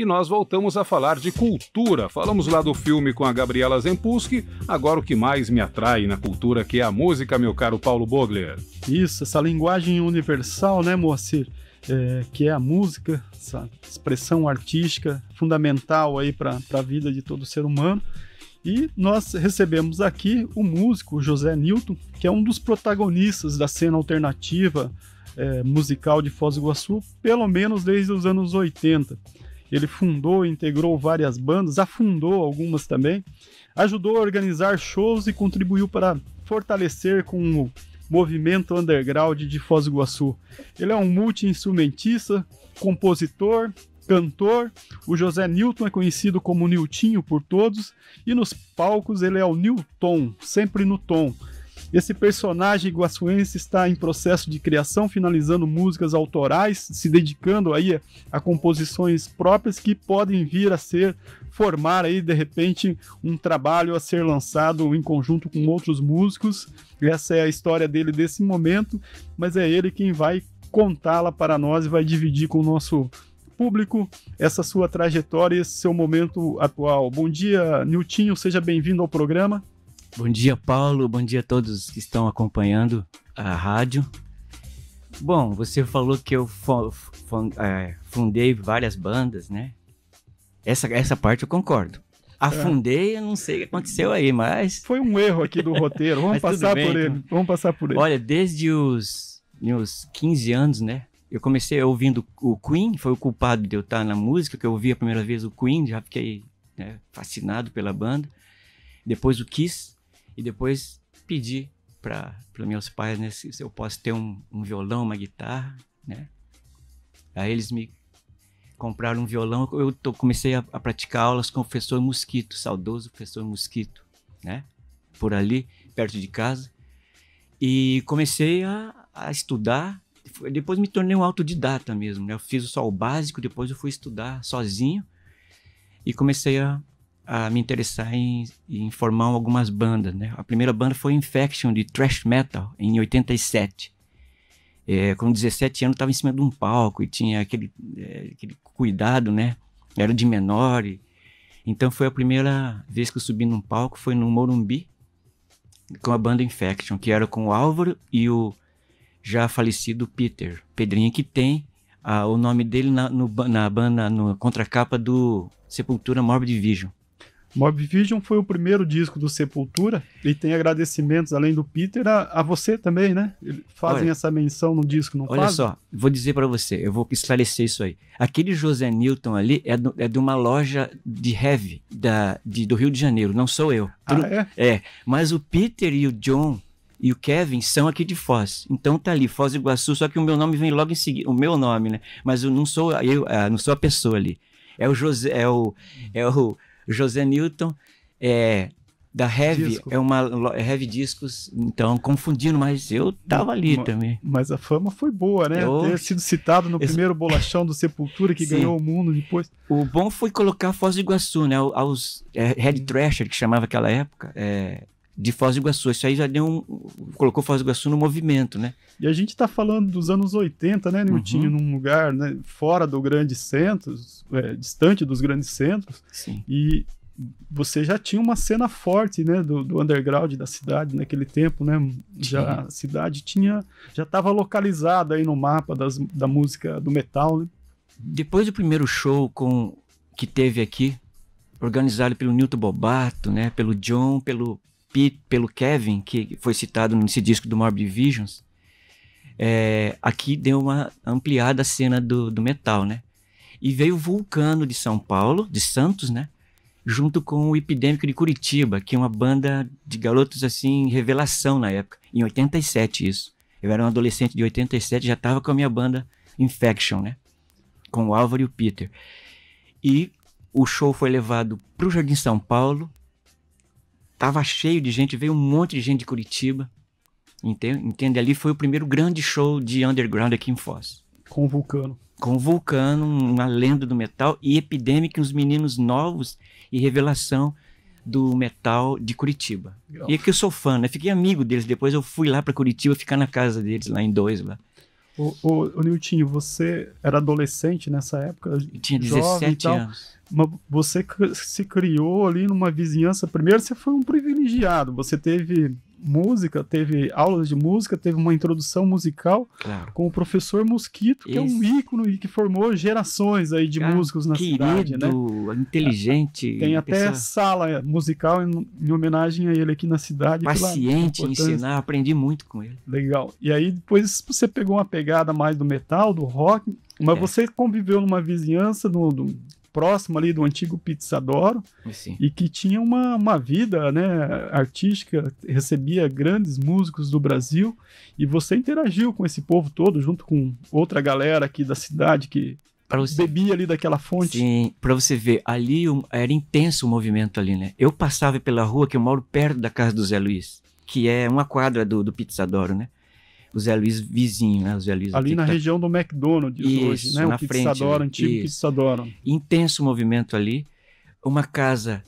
e nós voltamos a falar de cultura. Falamos lá do filme com a Gabriela Zempuski, agora o que mais me atrai na cultura que é a música, meu caro Paulo Bogler. Isso, essa linguagem universal, né, Moacir? É, que é a música, essa expressão artística fundamental aí para a vida de todo ser humano. E nós recebemos aqui o músico José Newton, que é um dos protagonistas da cena alternativa é, musical de Foz do Iguaçu, pelo menos desde os anos 80. Ele fundou, integrou várias bandas, afundou algumas também, ajudou a organizar shows e contribuiu para fortalecer com o movimento underground de Foz do Iguaçu. Ele é um multi-instrumentista, compositor, cantor. O José Newton é conhecido como Niltinho por todos e nos palcos ele é o Newton, sempre no tom. Esse personagem iguaçuense está em processo de criação, finalizando músicas autorais, se dedicando aí a, composições próprias que podem vir a ser formar aí de repente um trabalho a ser lançado em conjunto com outros músicos. Essa é a história dele desse momento, mas é ele quem vai contá-la para nós e vai dividir com o nosso público essa sua trajetória e esse seu momento atual. Bom dia, Niltinho, seja bem-vindo ao programa. Bom dia, Paulo. Bom dia a todos que estão acompanhando a rádio. Bom, você falou que eu é, fundei várias bandas, né? Essa, essa parte eu concordo. Afundei, eu não sei o que aconteceu aí, mas. Foi um erro aqui do roteiro. Vamos passar bem, por então. ele. Vamos passar por ele. Olha, desde os meus 15 anos, né? Eu comecei ouvindo o Queen, foi o culpado de eu estar na música, que eu ouvi a primeira vez o Queen, já fiquei né, fascinado pela banda. Depois o Kiss, e depois pedir para meus pais né, se eu posso ter um, um, violão, uma guitarra, né? Aí eles me compraram um violão, eu comecei a, a, praticar aulas com o professor Mosquito, saudoso professor Mosquito, né? Por ali, perto de casa. E comecei a, a estudar, depois me tornei um autodidata mesmo, né? Eu fiz só o básico, depois eu fui estudar sozinho e comecei a a me interessar em, em, formar algumas bandas, né? A primeira banda foi Infection de thrash metal em 87. É, com 17 anos estava em cima de um palco e tinha aquele, é, aquele cuidado, né? Era de menor. E, então foi a primeira vez que eu subi num palco, foi no Morumbi, com a banda Infection, que era com o Álvaro e o já falecido Peter, Pedrinho, que tem ah, o nome dele na, no, na banda, na contracapa do Sepultura Morbid Vision. Mob Vision foi o primeiro disco do Sepultura e tem agradecimentos, além do Peter, a, a você também, né? Fazem olha, essa menção no disco, não Olha fazem? só, vou dizer para você, eu vou esclarecer isso aí. Aquele José Newton ali é, do, é de uma loja de heavy da, de, do Rio de Janeiro, não sou eu. Ah, é? é, mas o Peter e o John e o Kevin são aqui de Foz. Então tá ali, Foz do Iguaçu, só que o meu nome vem logo em seguida, o meu nome, né? Mas eu não sou eu, ah, não sou a pessoa ali. É o José, é o é o José Newton é, da Heavy, Disco. é uma é Heavy Discos, então confundindo, mas eu tava ali mas, também. Mas a fama foi boa, né? Eu... Ter sido citado no eu... primeiro bolachão do Sepultura que Sim. ganhou o mundo depois. O bom foi colocar Foz do Iguaçu, né? Aos é, Red Thrasher, que chamava aquela época, é, de Foz do Iguaçu. Isso aí já deu um, colocou Foz do Iguaçu no movimento, né? E a gente está falando dos anos 80, né, Nilton? uhum. num lugar né, fora do grande centro, é, distante dos grandes centros. Sim. E você já tinha uma cena forte, né, do, do underground da cidade naquele tempo, né? Já a cidade tinha, já estava localizada aí no mapa das, da música do metal. Né? Depois do primeiro show com que teve aqui, organizado pelo Nilton Bobato, né, pelo John, pelo pelo Kevin, que foi citado nesse disco do Morbid Visions, é, aqui deu uma ampliada a cena do, do metal, né? E veio o Vulcano de São Paulo, de Santos, né? Junto com o Epidêmico de Curitiba, que é uma banda de garotos assim, revelação na época, em 87 isso. Eu era um adolescente de 87, já estava com a minha banda Infection, né? Com o Álvaro e o Peter. E o show foi levado para o Jardim São Paulo, Tava cheio de gente, veio um monte de gente de Curitiba. Entende? Entende? Ali foi o primeiro grande show de underground aqui em Foz. Com o Vulcano. Com o Vulcano, uma lenda do metal, e Epidemic, uns meninos novos e revelação do metal de Curitiba. Legal. E é que eu sou fã, né? Fiquei amigo deles. Depois eu fui lá para Curitiba ficar na casa deles, lá em dois lá. Ô, Nilton, Niltinho, você era adolescente nessa época? Eu tinha 17 anos você se criou ali numa vizinhança. Primeiro, você foi um privilegiado. Você teve música, teve aulas de música, teve uma introdução musical claro. com o professor Mosquito, que é um ícone e que formou gerações aí de músicos na querido, cidade, né? inteligente. Tem até pessoa... sala musical em, em, homenagem a ele aqui na cidade. É Paciente, pela ensinar, aprendi muito com ele. Legal. E aí depois você pegou uma pegada mais do metal, do rock, mas é. você conviveu numa vizinhança do, do próximo ali do antigo Pizzadoro Sim. e que tinha uma, uma vida né, artística, recebia grandes músicos do Brasil e você interagiu com esse povo todo junto com outra galera aqui da cidade que você... bebia ali daquela fonte. Sim, para você ver, ali um, era intenso o movimento ali, né? Eu passava pela rua que eu moro perto da casa do Zé Luiz, que é uma quadra do, do Pizzadoro, né? o Zé Luiz vizinho, né? O Zé Luiz ali na tá... região do McDonald's isso, hoje, né? na Pizzadora, frente, antigo Intenso movimento ali, uma casa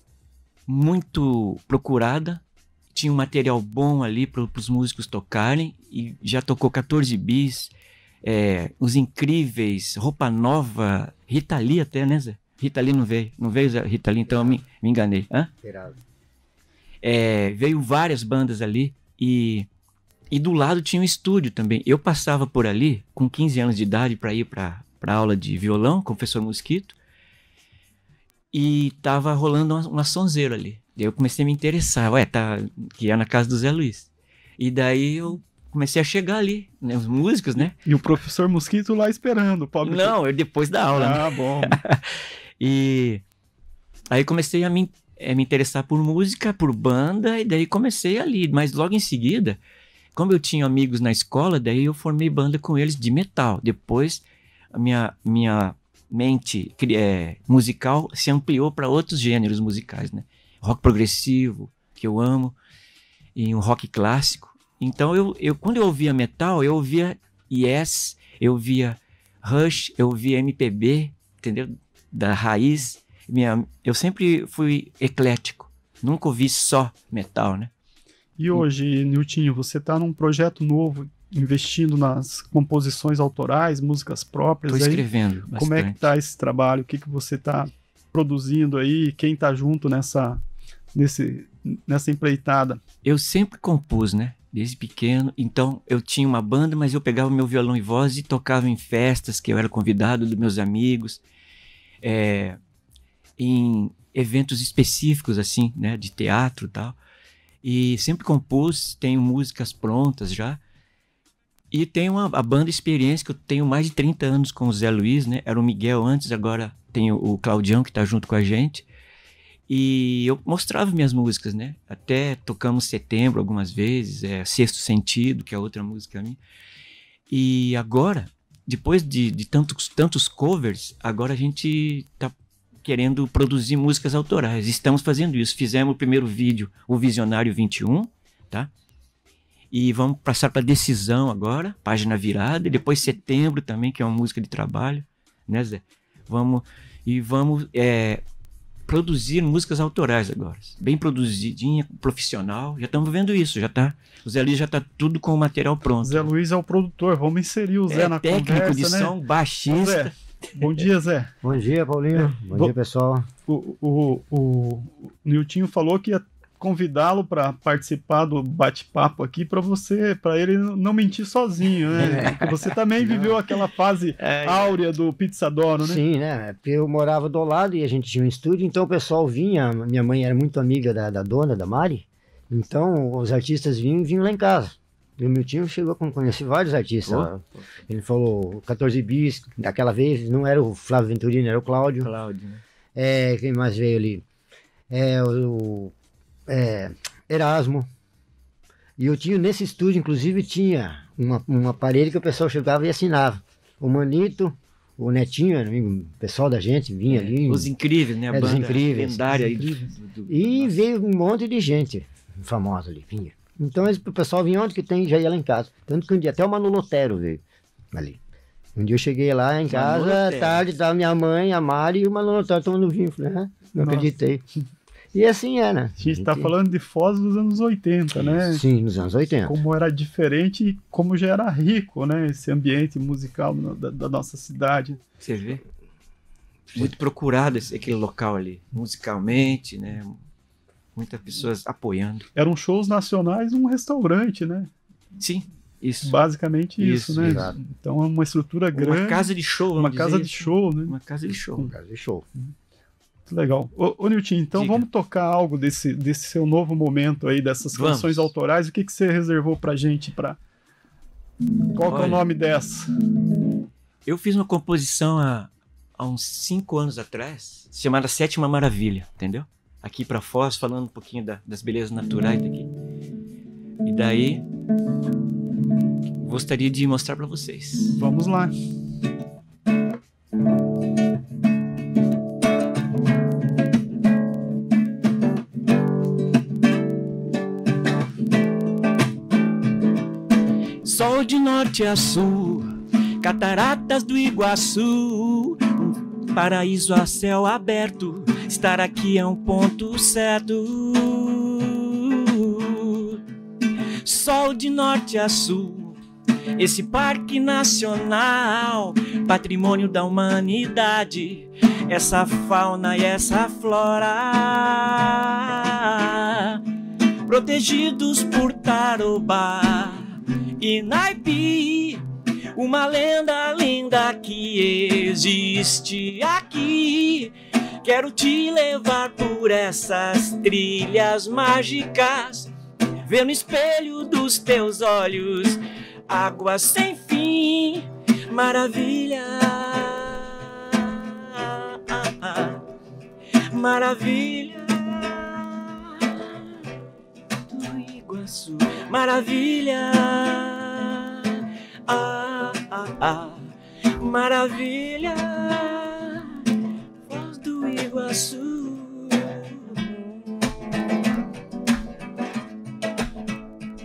muito procurada, tinha um material bom ali para os músicos tocarem e já tocou 14 bis, é, os incríveis, roupa nova, Rita Lee até, né, Zé? Rita Lee não veio, não veio Zé? Rita Lee, então eu me, me enganei. Hã? É, veio várias bandas ali e e do lado tinha um estúdio também. Eu passava por ali com 15 anos de idade para ir para aula de violão com o professor Mosquito. E tava rolando uma, uma sonzeira ali. Daí eu comecei a me interessar. Ué, tá, que é na casa do Zé Luiz. E daí eu comecei a chegar ali, né, os músicos, né? E o professor Mosquito lá esperando, pobre. Não, eu depois da aula. Né? Ah, bom. e aí comecei a me, a eh, me interessar por música, por banda, e daí comecei ali. Mas logo em seguida, como eu tinha amigos na escola, daí eu formei banda com eles de metal. Depois, a minha, minha mente é, musical se ampliou para outros gêneros musicais, né? Rock progressivo, que eu amo, e um rock clássico. Então, eu, eu quando eu ouvia metal, eu ouvia Yes, eu via Rush, eu via MPB, entendeu? Da raiz. Minha, eu sempre fui eclético. Nunca ouvi só metal, né? E hoje, Niltinho, você está num projeto novo, investindo nas composições autorais, músicas próprias. Estou escrevendo. Bastante. Como é que está esse trabalho? O que, que você está produzindo aí? Quem está junto nessa, nesse, nessa empreitada? Eu sempre compus, né? Desde pequeno. Então, eu tinha uma banda, mas eu pegava meu violão e voz e tocava em festas que eu era convidado dos meus amigos. É, em eventos específicos, assim, né? De teatro e tal e sempre compus, tenho músicas prontas já. E tem uma a banda experiência que eu tenho mais de 30 anos com o Zé Luiz, né? Era o Miguel antes, agora tem o Claudião que está junto com a gente. E eu mostrava minhas músicas, né? Até tocamos Setembro algumas vezes, é, Sexto Sentido, que é outra música minha. E agora, depois de, de tantos, tantos covers, agora a gente tá querendo produzir músicas autorais. Estamos fazendo isso. Fizemos o primeiro vídeo, o Visionário 21, tá? E vamos passar para Decisão agora, página virada, e depois Setembro também, que é uma música de trabalho, né, Zé? Vamos e vamos é, produzir músicas autorais agora, bem produzidinha, profissional. Já estamos vendo isso, já tá. O Zé Luiz já está tudo com o material pronto. Zé Luiz é o produtor, vamos inserir o Zé é, na técnico conversa, de né? som, baixista. Bom dia, Zé. Bom dia, Paulinho. Bom, Bom dia, pessoal. O, o, o, o Niltinho falou que ia convidá-lo para participar do bate-papo aqui para você, para ele não mentir sozinho, né? É. você também viveu aquela fase é, é. áurea do Pizzadoro, né? Sim, né? Eu morava do lado e a gente tinha um estúdio, então o pessoal vinha. Minha mãe era muito amiga da, da dona, da Mari, então os artistas vinham, vinham lá em casa. E o meu tio chegou a conhecer vários artistas. Oh. Ele falou 14 bis, daquela vez, não era o Flávio Venturino, era o Cláudio. Cláudio. Né? É, quem mais veio ali? É, o é, Erasmo. E eu tinha, nesse estúdio, inclusive, tinha uma, um aparelho que o pessoal chegava e assinava. O Manito, o Netinho, o pessoal da gente vinha é, ali. Os incríveis, né? A é, banda incríveis, lendária. Incríveis. E veio um monte de gente famosa ali, vinha. Então o pessoal vinha onde que tem já ia lá em casa. Tanto que um dia até o Manolotero Lotero veio ali. Um dia eu cheguei lá em casa, tarde, estava minha mãe, a Mari e o Manolotero Lotero tomando vinho. Falei, ah, não Nossa. acreditei. E assim era. É, né? A gente está falando de Foz dos anos 80, né? Sim, nos anos 80. Como era diferente e como já era rico, né? Esse ambiente musical da, da nossa cidade. Você vê? Muito procurado esse, aquele local ali, musicalmente, né? muitas pessoas apoiando. Eram shows nacionais um restaurante, né? Sim, isso. Basicamente isso, isso né? Exato. Então é uma estrutura grande. Uma casa de show, Uma casa de show, né? Uma casa de show. Uma casa de show. Legal. Ô, ô Nilton, então Diga. vamos tocar algo desse, desse seu novo momento aí, dessas vamos. canções autorais. O que, que você reservou pra gente? Pra... Qual Olha, é o nome dessa? Eu fiz uma composição há, há uns cinco anos atrás, chamada Sétima Maravilha, entendeu? aqui para Foz, falando um pouquinho da, das belezas naturais daqui. E daí, gostaria de mostrar para vocês. Vamos lá. Sol de norte a sul, cataratas do Iguaçu, um paraíso a céu aberto Estar aqui é um ponto certo. Sol de norte a sul, esse parque nacional, patrimônio da humanidade, essa fauna e essa flora, protegidos por Tarobá e Naipi. Uma lenda linda que existe aqui Quero te levar por essas trilhas mágicas, ver no espelho dos teus olhos água sem fim, maravilha. Maravilha do Iguaçu, maravilha. Ah, ah, ah. Maravilha passo.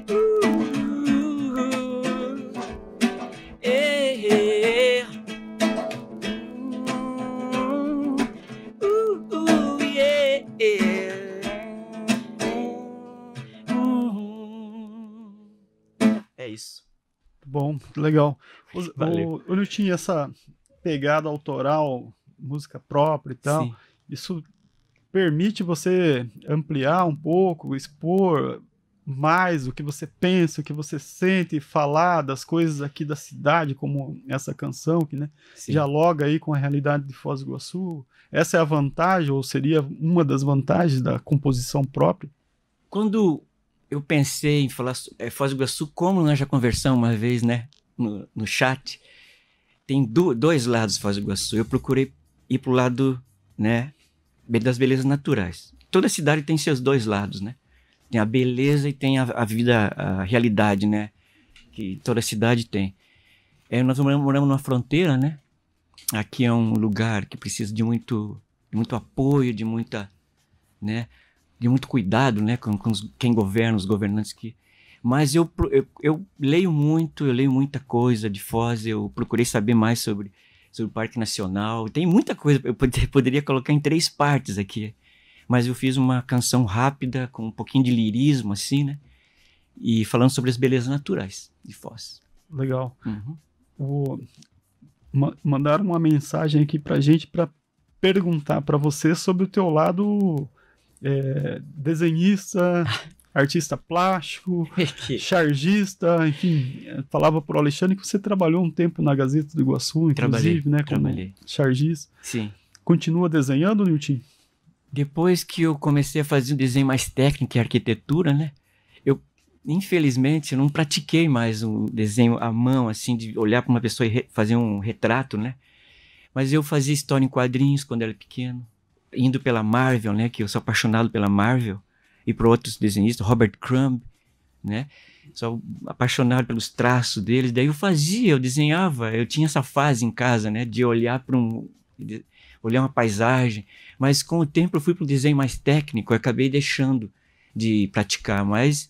Uh, uh, uh, é isso. Bom, legal. O, Valeu. O, eu não tinha essa pegada autoral, música própria e tal. Sim. Isso permite você ampliar um pouco, expor mais o que você pensa, o que você sente, falar das coisas aqui da cidade, como essa canção que né, dialoga aí com a realidade de Foz do Iguaçu. Essa é a vantagem, ou seria uma das vantagens da composição própria? Quando eu pensei em falar é, Foz do Iguaçu, como nós já conversamos uma vez né, no, no chat, tem do, dois lados Foz do Iguaçu. Eu procurei ir para o lado né, das belezas naturais. Toda cidade tem seus dois lados, né? Tem a beleza e tem a, a vida, a realidade, né? Que toda cidade tem. É, nós moramos, numa fronteira, né? Aqui é um lugar que precisa de muito, de muito apoio, de muita, né? De muito cuidado, né? Com, com os, quem governa, os governantes que mas eu, eu, eu, leio muito, eu leio muita coisa de Foz, eu procurei saber mais sobre sobre o Parque Nacional. Tem muita coisa, eu poderia colocar em três partes aqui. Mas eu fiz uma canção rápida, com um pouquinho de lirismo, assim, né? E falando sobre as belezas naturais de Foz. Legal. Uhum. O, ma mandaram uma mensagem aqui pra gente para perguntar para você sobre o teu lado é, desenhista, artista plástico, é? chargista, enfim, eh, falava para o Alexandre que você trabalhou um tempo na Gazeta do Iguaçu, inclusive, trabalhei, né? Como trabalhei. chargista. Sim. Continua desenhando, Nilton? Depois que eu comecei a fazer um desenho mais técnico e arquitetura, né? Eu, infelizmente, não pratiquei mais um desenho à mão, assim, de olhar para uma pessoa e fazer um retrato, né? Mas eu fazia história em quadrinhos quando era pequeno, indo pela Marvel, né? Que eu sou apaixonado pela Marvel e para outros desenhistas, Robert Crumb, né? Sou apaixonado pelos traços deles. Daí eu fazia, eu desenhava. Eu tinha essa fase em casa, né? De olhar para um, olhar uma paisagem. Mas com o tempo eu fui para o desenho mais técnico. Eu acabei deixando de praticar. Mas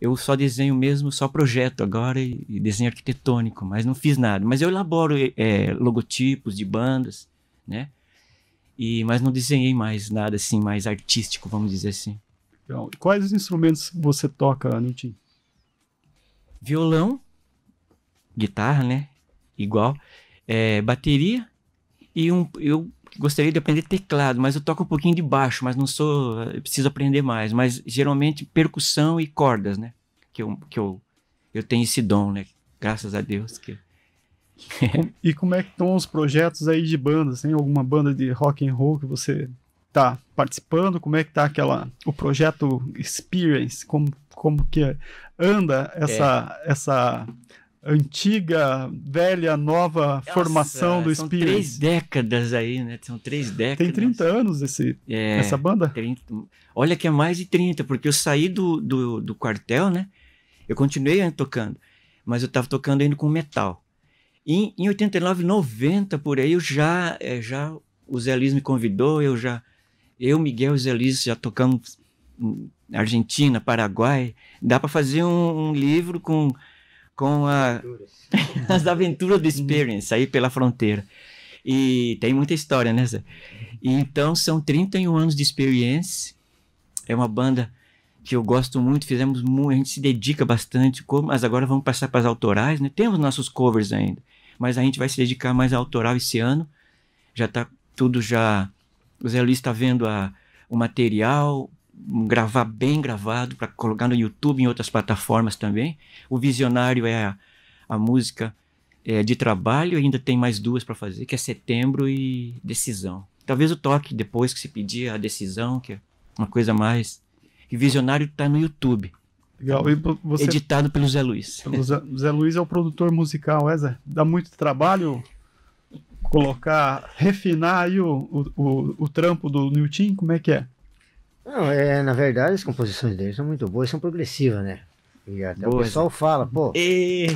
eu só desenho mesmo, só projeto agora e, e desenho arquitetônico. Mas não fiz nada. Mas eu elaboro é, logotipos de bandas, né? E, mas não desenhei mais nada assim, mais artístico, vamos dizer assim. Legal. Então, quais instrumentos você toca, Nilton? Violão, guitarra, né? Igual. É, bateria e um, eu gostaria de aprender teclado, mas eu toco um pouquinho de baixo, mas não sou. preciso aprender mais. Mas geralmente percussão e cordas, né? Que eu, que eu, eu tenho esse dom, né? Graças a Deus. Que... e como é que estão os projetos aí de bandas? Tem alguma banda de rock and roll que você está participando, como é que está aquela uhum. o projeto Experience, como como que anda essa é. essa antiga, velha, nova Nossa, formação do são Experience. São três décadas aí, né? São três décadas. Tem 30 anos esse, é, essa banda? 30, olha que é mais de 30, porque eu saí do, do, do quartel, né? Eu continuei né, tocando, mas eu estava tocando ainda com metal. Em, em 89, 90, por aí, eu já, é, já o Zé Liz me convidou, eu já eu, Miguel e Zé Luiz já tocamos Argentina, Paraguai. Dá para fazer um, um, livro com, com a, aventuras. as aventuras do Experience aí pela fronteira. E tem muita história, né, Zé? E, então são 31 anos de Experience. É uma banda que eu gosto muito, fizemos muito, a gente se dedica bastante, mas agora vamos passar para as autorais, né? Temos nossos covers ainda, mas a gente vai se dedicar mais à autoral esse ano. Já está tudo já o Zé Luiz está vendo a, o material, gravar bem gravado, para colocar no YouTube e em outras plataformas também. O Visionário é a, a música é, de trabalho, ainda tem mais duas para fazer, que é Setembro e Decisão. Talvez o toque depois que se pedir a decisão, que é uma coisa mais. E Visionário está no YouTube. Legal. E você... Editado pelo Zé Luiz. Zé, Zé Luiz é o produtor musical, é, Zé? Dá muito trabalho colocar, refinar aí o, o, o, trampo do Newton? Como é que é? Não, é, na verdade as composições dele são muito boas, são progressivas, né? E até boa, o pessoal fala, pô, e...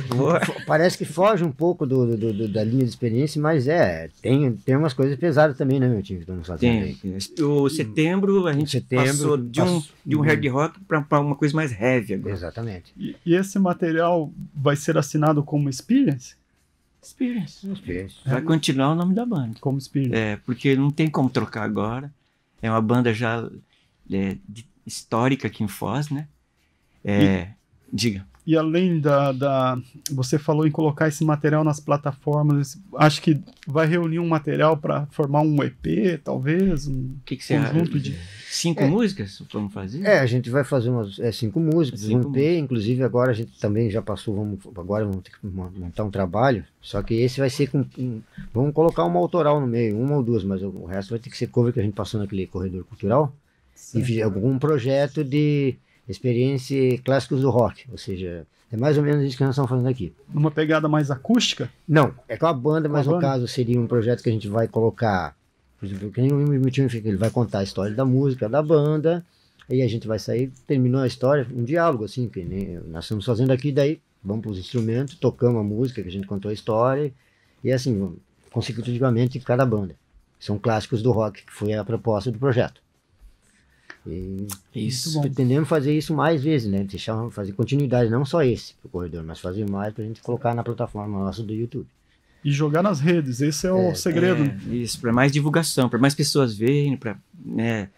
parece que foge um pouco do, do, do, da linha de experiência, mas é, tem, tem umas coisas pesadas também, né, meu time? Estamos fazendo tem. O setembro a gente setembro, passou de um, passo... de um hard rock para uma coisa mais heavy agora. Exatamente. E, e esse material vai ser assinado como experience? Experience. Experience. Vai continuar o nome da banda. Como Experience. É, porque não tem como trocar agora. É uma banda já é, histórica aqui em Foz, né? É, e, diga. E além da, da, Você falou em colocar esse material nas plataformas. Acho que vai reunir um material para formar um EP, talvez? Um que que conjunto de. Cinco é, músicas? Vamos fazer? É, a gente vai fazer umas é, cinco músicas, cinco um EP. Músicas. Inclusive, agora a gente também já passou. Vamos, agora vamos ter que montar um trabalho. Só que esse vai ser com. Um, vamos colocar uma autoral no meio, uma ou duas, mas o resto vai ter que ser cover que a gente passou naquele corredor cultural. Certo. E algum projeto de experiência clássicos do rock, ou seja, é mais ou menos isso que nós estamos fazendo aqui. Numa pegada mais acústica? Não, é com a banda, com mas a no banda? caso seria um projeto que a gente vai colocar, por exemplo, que nem o fica, ele vai contar a história da música, da banda, aí a gente vai sair, terminou a história, um diálogo assim, que nem, nós estamos fazendo aqui, daí vamos para os instrumentos, tocamos a música que a gente contou a história, e assim, consecutivamente cada banda. São clássicos do rock, que foi a proposta do projeto. E isso. pretendemos fazer isso mais vezes, né? Deixar, fazer continuidade, não só esse pro corredor, mas fazer mais para a gente colocar na plataforma nossa do YouTube. E jogar nas redes, esse é o é, segredo. É, isso, para mais divulgação, para mais pessoas verem, para né,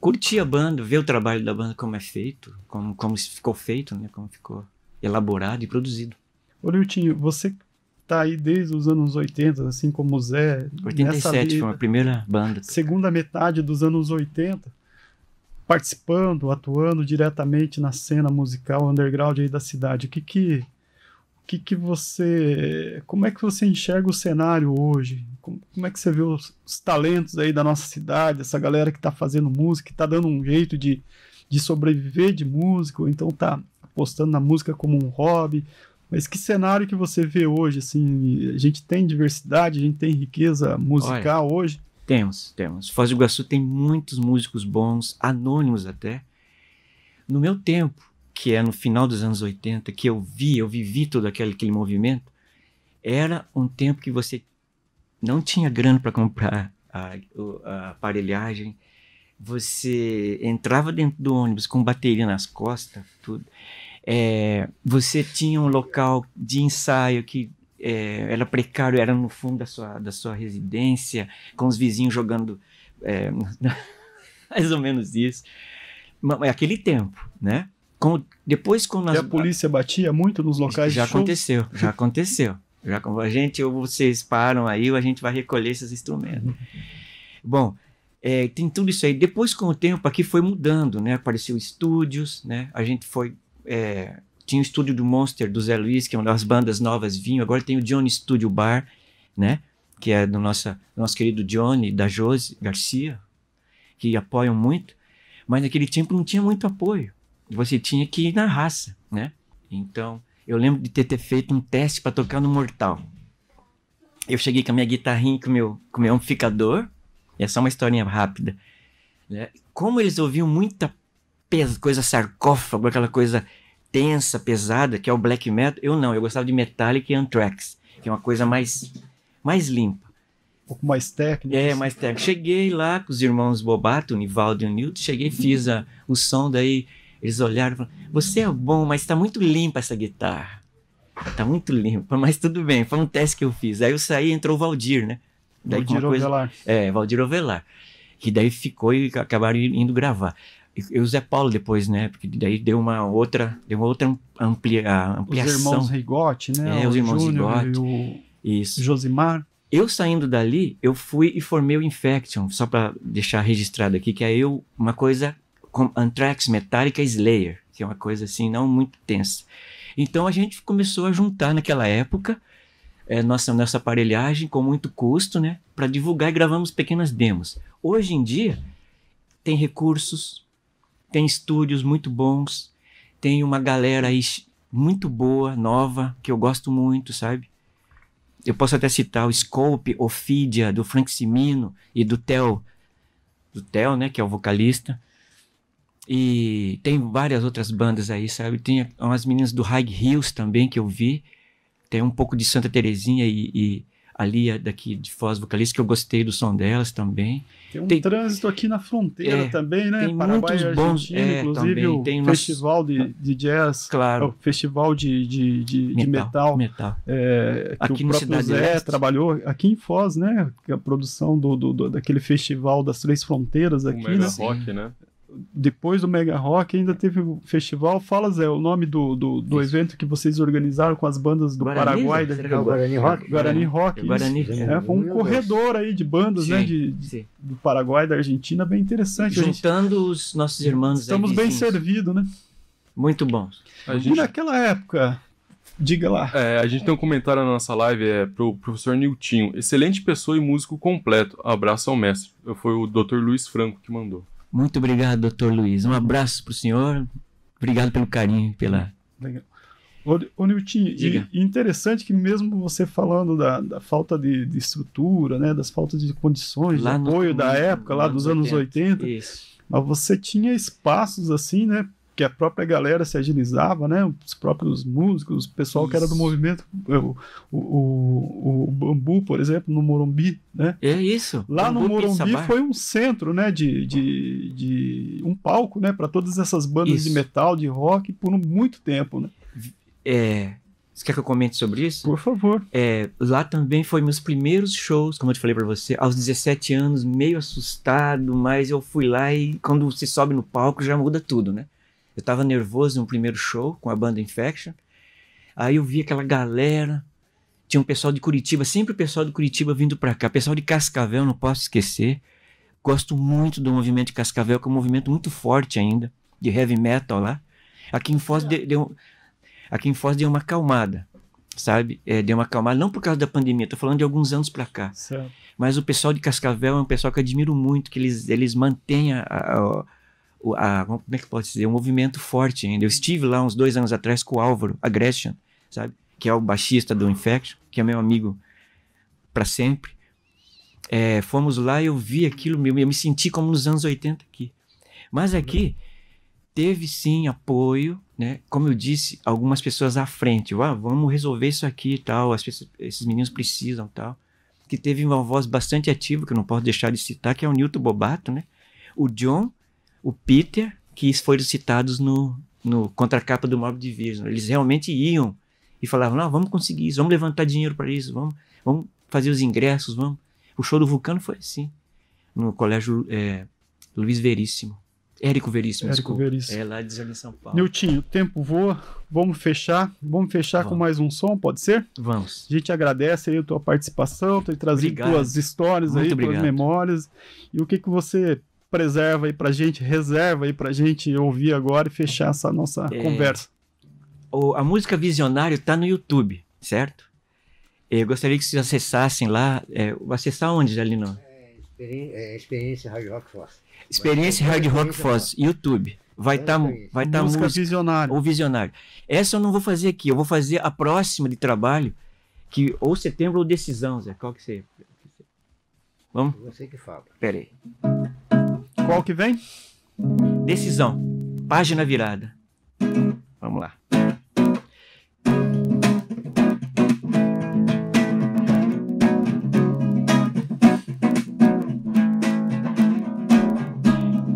curtir a banda, ver o trabalho da banda como é feito, como, como ficou feito, né? Como ficou elaborado e produzido. Ô, Liltinho, você tá aí desde os anos 80, assim como o Zé. 87 vida, foi a primeira banda. Segunda metade dos anos 80 participando, atuando diretamente na cena musical underground aí da cidade. O que que o que que você, como é que você enxerga o cenário hoje? Como, é que você vê os, os, talentos aí da nossa cidade, essa galera que está fazendo música, que está dando um jeito de, de sobreviver de música, então está apostando na música como um hobby? Mas que cenário que você vê hoje, assim, a gente tem diversidade, a gente tem riqueza musical Olha. hoje? Temos, temos. Foz do Iguaçu tem muitos músicos bons, anônimos até. No meu tempo, que é no final dos anos 80, que eu vi, eu vivi todo aquele, aquele movimento, era um tempo que você não tinha grana para comprar a, a aparelhagem, você entrava dentro do ônibus com bateria nas costas, tudo. É, você tinha um local de ensaio que é, era precário, era no fundo da sua, da sua residência, com os vizinhos jogando. É, mais ou menos isso. Mas, é aquele tempo, né? Com, depois quando nós, a polícia batia muito nos locais já aconteceu já aconteceu já com a gente ou vocês param aí ou a gente vai recolher esses instrumentos bom é, tem tudo isso aí depois com o tempo aqui foi mudando né apareceu estúdios né a gente foi é, tinha o estúdio do Monster, do Zé Luiz, que é uma das bandas novas vinham. Agora tem o Johnny Studio Bar, né? Que é do nosso, nosso querido Johnny, da Jose Garcia, que apoiam muito. Mas naquele tempo não tinha muito apoio. Você tinha que ir na raça, né? Então, eu lembro de ter, ter feito um teste para tocar no Mortal. Eu cheguei com a minha guitarrinha e com o meu, com meu amplificador. É só uma historinha rápida. Né? Como eles ouviam muita coisa sarcófago, aquela coisa tensa, pesada, que é o black metal. Eu não, eu gostava de Metallic e Anthrax, que é uma coisa mais, mais limpa. Um pouco mais técnica. É, assim. mais técnica. Cheguei lá com os irmãos Bobato, o Nivaldo e o Nilton, cheguei, fiz a, o som, daí eles olharam e falaram, você é bom, mas está muito limpa essa guitarra. Tá muito limpa, mas tudo bem, foi um teste que eu fiz. Aí eu saí entrou o Valdir, né? Daí Valdir coisa, Ovelar. É, Valdir Ovelar. Que daí ficou e acabaram indo gravar e o Zé Paulo depois, né? Porque daí deu uma outra, deu uma outra amplia, ampliação. Os irmãos Rigotti, né? É, os irmãos Júnior Rigotti. o Isso. Josimar. Eu saindo dali, eu fui e formei o Infection, só para deixar registrado aqui, que é eu, uma coisa com Anthrax, Metallica Slayer, que é uma coisa assim, não muito tensa. Então a gente começou a juntar naquela época é, nossa, nossa aparelhagem com muito custo, né? Para divulgar e gravamos pequenas demos. Hoje em dia, tem recursos, tem estúdios muito bons, tem uma galera aí muito boa, nova, que eu gosto muito, sabe? Eu posso até citar o Scope, Ofidia, do Frank Simino e do Theo, do Theo, né, que é o vocalista. E tem várias outras bandas aí, sabe? Tem umas meninas do High Hills também que eu vi. Tem um pouco de Santa Terezinha e, e, a Lia é, daqui de Foz Vocalista, que eu gostei do som delas também. Tem um tem, trânsito aqui na fronteira é, também, né? Tem Paraguai muitos bons, é, inclusive também, o tem festival de, de jazz, claro. É o festival de, de, de metal, de metal, metal. É, que aqui o próprio Zé Leste. trabalhou aqui em Foz, né? A produção do, do, do, daquele festival das três fronteiras aqui, o né? Rock, né? depois do Mega Rock ainda teve o um festival. Fala, Zé, o nome do, do, do evento que vocês organizaram com as bandas do Guarani, Paraguai. Da... É Guarani Rock. Guarani Rock. É Guarani, é, é, foi um corredor aí de bandas, né, sim, né? De, do Paraguai, da Argentina, bem interessante. Juntando gente... os nossos irmãos. Estamos bem servidos, né? Muito bons. Gente... E naquela época, Diga lá. É, a gente tem um comentário na nossa live, é o professor Niltinho. Excelente pessoa e músico completo. Abraço ao mestre. Foi o Dr. Luiz Franco que mandou. Muito obrigado, doutor Luiz. Um abraço para o senhor. Obrigado pelo carinho, pela. Legal. Ô, Nilton, interessante que mesmo você falando da, da falta de, de, estrutura, né, das faltas de condições, lá de apoio no, da época, lá, dos anos 80, 80 mas você tinha espaços assim, né, que a própria galera se agilizava, né? Os próprios músicos, o pessoal Isso. que era do movimento, é, o, o, o, Bambu, por exemplo, no Morumbi, né? É isso. Lá Bambu no Morumbi foi um centro, né? De, de, de um palco, né? Para todas essas bandas isso. de metal, de rock, por muito tempo, né? É, você quer que eu comente sobre isso? Por favor. É, lá também foi meus primeiros shows, como eu te falei para você, aos 17 anos, meio assustado, mas eu fui lá e quando você sobe no palco já muda tudo, né? Eu estava nervoso no primeiro show com a banda Infection. Aí eu vi aquela galera. Tinha um pessoal de Curitiba, sempre o pessoal de Curitiba vindo para cá. Pessoal de Cascavel, não posso esquecer. Gosto muito do movimento de Cascavel, que é um movimento muito forte ainda, de heavy metal lá. Aqui em Foz, deu, deu, aqui em Foz deu uma acalmada, sabe? É, deu uma acalmada, não por causa da pandemia, tô falando de alguns anos para cá. Certo. Mas o pessoal de Cascavel é um pessoal que admiro muito, que eles, eles mantêm a, a a, como é que posso dizer, um movimento forte ainda. Eu estive lá uns dois anos atrás com o Álvaro Aggression, sabe? Que é o baixista do Infection, que é meu amigo para sempre. É, fomos lá e eu vi aquilo, eu me senti como nos anos 80 aqui. Mas aqui teve sim apoio, né? Como eu disse, algumas pessoas à frente, ah, vamos resolver isso aqui e tal, pessoas, esses meninos precisam tal. Que teve uma voz bastante ativa, que eu não posso deixar de citar, que é o Newton Bobato, né? O John o Peter, que foram citados no, no contracapa do Morbid Vision. Eles realmente iam e falavam: não, vamos conseguir isso, vamos levantar dinheiro para isso, vamos, vamos fazer os ingressos, vamos. O show do Vulcano foi assim, no colégio é, Luiz Veríssimo. Érico Veríssimo, Érico desculpa. Veríssimo. É lá de São Paulo. Niltinho, o tempo voa, vamos fechar, vamos fechar vamos. com mais um som, pode ser? Vamos. A gente agradece aí a tua participação, ter trazido tuas histórias Muito aí, obrigado. tuas memórias e o que que você preserva aí pra gente, reserva aí pra gente ouvir agora e fechar essa nossa é... conversa? O, a música Visionário tá no YouTube, certo? Eu gostaria que vocês acessassem lá. É, acessar onde, ali É, experi é, experiência Hard Rock Force. Experiência Hard Rock Force, YouTube. Vai estar tá, vai tá música, música Visionário. Ou Visionário. Essa eu não vou fazer aqui, eu vou fazer a próxima de trabalho, que ou setembro ou decisão, Zé. Qual que você. Vamos? Você que fala. Peraí. aí. Qual que vem? Decisão. Página virada. Vamos lá.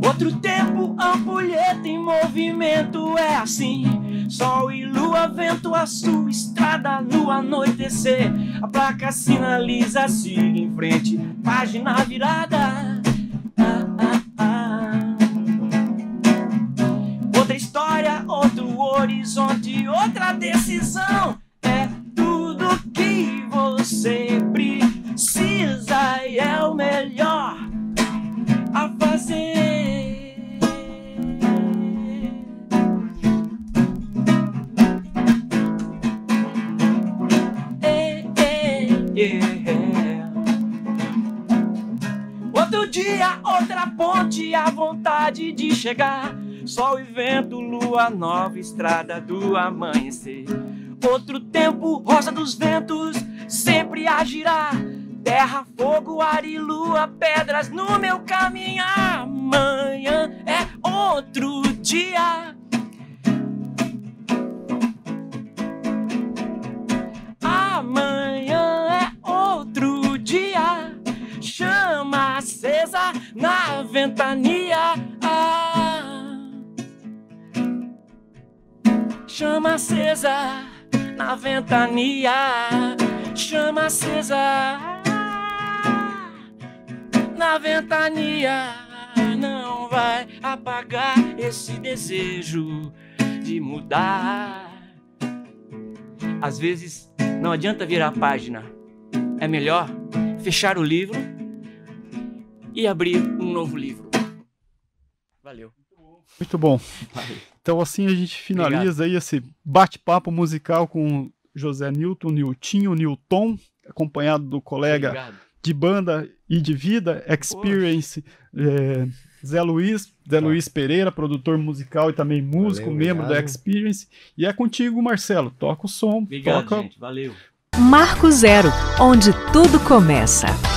Outro tempo, ampulheta em movimento é assim. Sol e lua, vento a sua estrada no anoitecer. A placa sinaliza, siga em frente, página virada. horizonte, outra decisão. É tudo que você precisa e é o melhor a fazer. É, é, é, Outro dia, outra ponte, a vontade de chegar Sol e vento, lua nova, estrada do amanhecer. Outro tempo, rosa dos ventos, sempre a girar. Terra, fogo, ar e lua, pedras no meu caminho. Amanhã é outro dia. Amanhã é outro dia. Chama acesa na ventania. Chama acesa na ventania, chama acesa na ventania. Não vai apagar esse desejo de mudar. Às vezes não adianta virar a página, é melhor fechar o livro e abrir um novo livro. Valeu. Muito bom. Valeu. Então, assim a gente finaliza Obrigado. aí esse bate-papo musical com José Newton, Niltinho, Newton, acompanhado do colega Obrigado. de banda e de vida, Experience, é, Zé Luiz, Zé tá. Luiz Pereira, produtor musical e também músico, Valeu, membro da Experience. E é contigo, Marcelo. Toca o som. Obrigado, toca... gente. Valeu. Marco Zero, onde tudo começa.